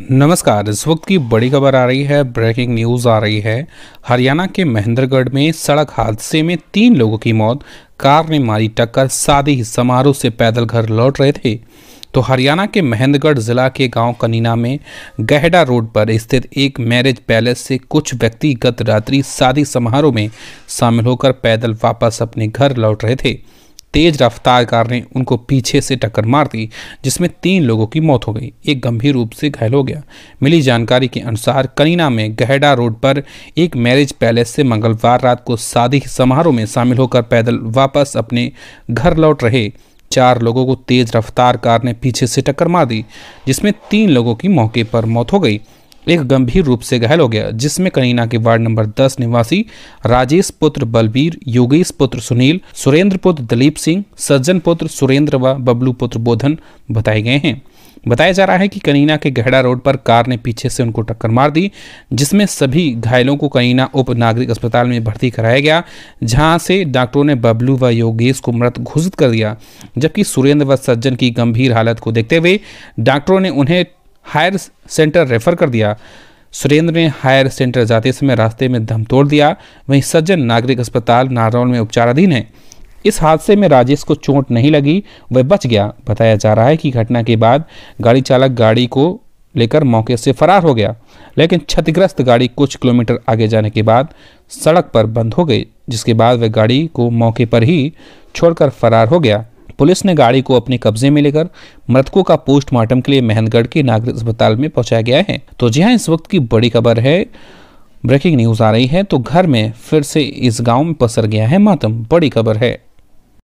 नमस्कार इस वक्त की बड़ी खबर आ रही है ब्रेकिंग न्यूज़ आ रही है हरियाणा के महेंद्रगढ़ में सड़क हादसे में तीन लोगों की मौत कार ने मारी टक्कर शादी समारोह से पैदल घर लौट रहे थे तो हरियाणा के महेंद्रगढ़ ज़िला के गांव कनीना में गहडा रोड पर स्थित एक मैरिज पैलेस से कुछ व्यक्ति गत रात्रि शादी समारोह में शामिल होकर पैदल वापस अपने घर लौट रहे थे तेज रफ्तार कार ने उनको पीछे से टक्कर मार दी जिसमें तीन लोगों की मौत हो गई एक गंभीर रूप से घायल हो गया मिली जानकारी के अनुसार करीना में गहडा रोड पर एक मैरिज पैलेस से मंगलवार रात को शादी समारोह में शामिल होकर पैदल वापस अपने घर लौट रहे चार लोगों को तेज रफ्तार कार ने पीछे से टक्कर मार दी जिसमें तीन लोगों की मौके पर मौत हो गई एक गंभीर रूप से घायल हो गया जिसमें करीना के वार्ड नंबर 10 निवासी राजेश पुत्र बलबीर योगेश पुत्र सुनील सुरेंद्र पुत्र दलीप सिंह सज्जन पुत्र सुरेंद्र व बबलू पुत्र बोधन बताए गए हैं बताया जा रहा है कि कनीना के गहड़ा रोड पर कार ने पीछे से उनको टक्कर मार दी जिसमें सभी घायलों को करीना उप नागरिक अस्पताल में भर्ती कराया गया जहां से डॉक्टरों ने बबलू व योगेश को मृत घोषित कर दिया जबकि सुरेंद्र व सज्जन की गंभीर हालत को देखते हुए डॉक्टरों ने उन्हें हायर सेंटर रेफर कर दिया सुरेंद्र ने हायर सेंटर जाते समय रास्ते में दम तोड़ दिया वहीं सज्जन नागरिक अस्पताल नारौल में उपचाराधीन है इस हादसे में राजेश को चोट नहीं लगी वह बच गया बताया जा रहा है कि घटना के बाद गाड़ी चालक गाड़ी को लेकर मौके से फरार हो गया लेकिन क्षतिग्रस्त गाड़ी कुछ किलोमीटर आगे जाने के बाद सड़क पर बंद हो गई जिसके बाद वह गाड़ी को मौके पर ही छोड़कर फरार हो गया पुलिस ने गाड़ी को अपने कब्जे में लेकर मृतकों का पोस्टमार्टम के लिए मेहनगढ़ के नागरिक अस्पताल में पहुंचाया गया है तो जी हाँ इस वक्त की बड़ी खबर है ब्रेकिंग न्यूज आ रही है तो घर में फिर से इस गांव में पसर गया है मातम बड़ी खबर है